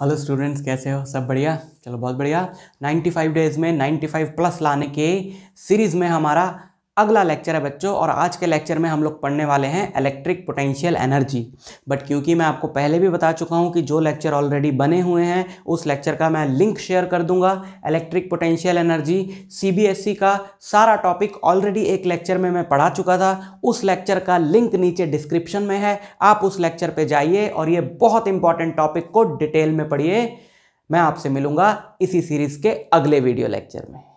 hello students कैसे हो सब बढ़िया चलो बहुत बढ़िया 95 डेज़ में 95 प्लस लाने के सीरीज़ में हमारा अगला लेक्चर है बच्चों और आज के लेक्चर में हम लोग पढ़ने वाले हैं इलेक्ट्रिक पोटेंशियल एनर्जी बट क्योंकि मैं आपको पहले भी बता चुका हूं कि जो लेक्चर ऑलरेडी बने हुए हैं उस लेक्चर का मैं लिंक शेयर कर दूंगा इलेक्ट्रिक पोटेंशियल एनर्जी सीबीएसई का सारा टॉपिक ऑलरेडी एक लेक्चर में मैं पढ़ा चुका था उस लेक्चर का लिंक नीचे डिस्क्रिप्शन में है आप उस लेक्चर पर जाइए और ये बहुत इंपॉर्टेंट टॉपिक को डिटेल में पढ़िए मैं आपसे मिलूँगा इसी सीरीज़ के अगले वीडियो लेक्चर में